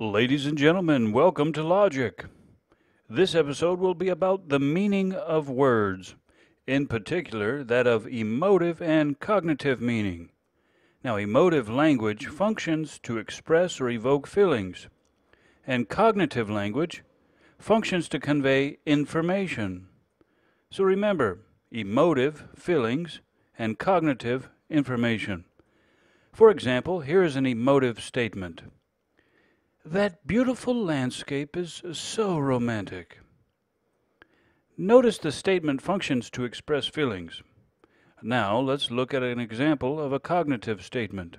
Ladies and gentlemen, welcome to Logic. This episode will be about the meaning of words, in particular that of emotive and cognitive meaning. Now, emotive language functions to express or evoke feelings, and cognitive language functions to convey information. So remember, emotive feelings and cognitive information. For example, here is an emotive statement. That beautiful landscape is so romantic. Notice the statement functions to express feelings. Now let's look at an example of a cognitive statement.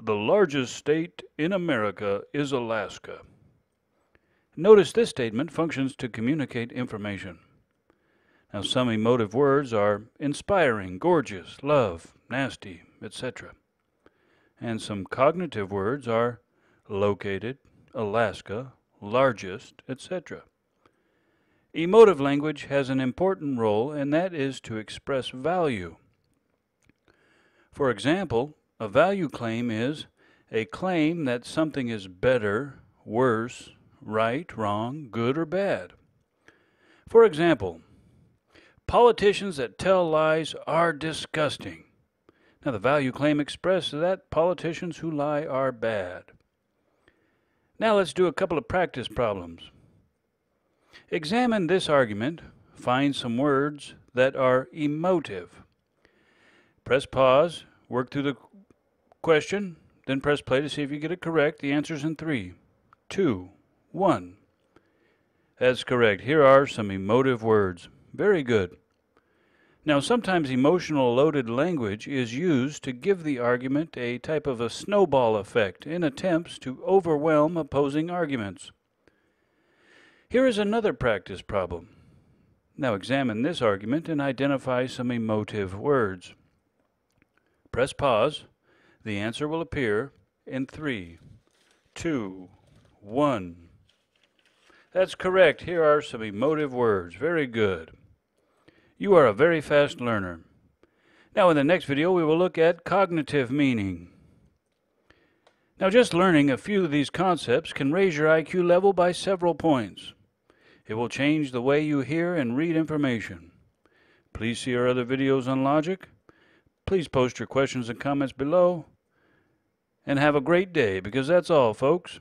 The largest state in America is Alaska. Notice this statement functions to communicate information. Now some emotive words are inspiring, gorgeous, love, nasty, etc. And some cognitive words are located, Alaska, largest, etc. Emotive language has an important role, and that is to express value. For example, a value claim is a claim that something is better, worse, right, wrong, good, or bad. For example, politicians that tell lies are disgusting. Now, the value claim expressed that politicians who lie are bad. Now let's do a couple of practice problems. Examine this argument. Find some words that are emotive. Press pause, work through the question, then press play to see if you get it correct. The answer is in three, two, one. That's correct. Here are some emotive words. Very good. Now, sometimes emotional loaded language is used to give the argument a type of a snowball effect in attempts to overwhelm opposing arguments. Here is another practice problem. Now examine this argument and identify some emotive words. Press pause. The answer will appear in three, two, one. That's correct. Here are some emotive words. Very good. You are a very fast learner. Now in the next video we will look at cognitive meaning. Now just learning a few of these concepts can raise your IQ level by several points. It will change the way you hear and read information. Please see our other videos on logic. Please post your questions and comments below. And have a great day because that's all folks.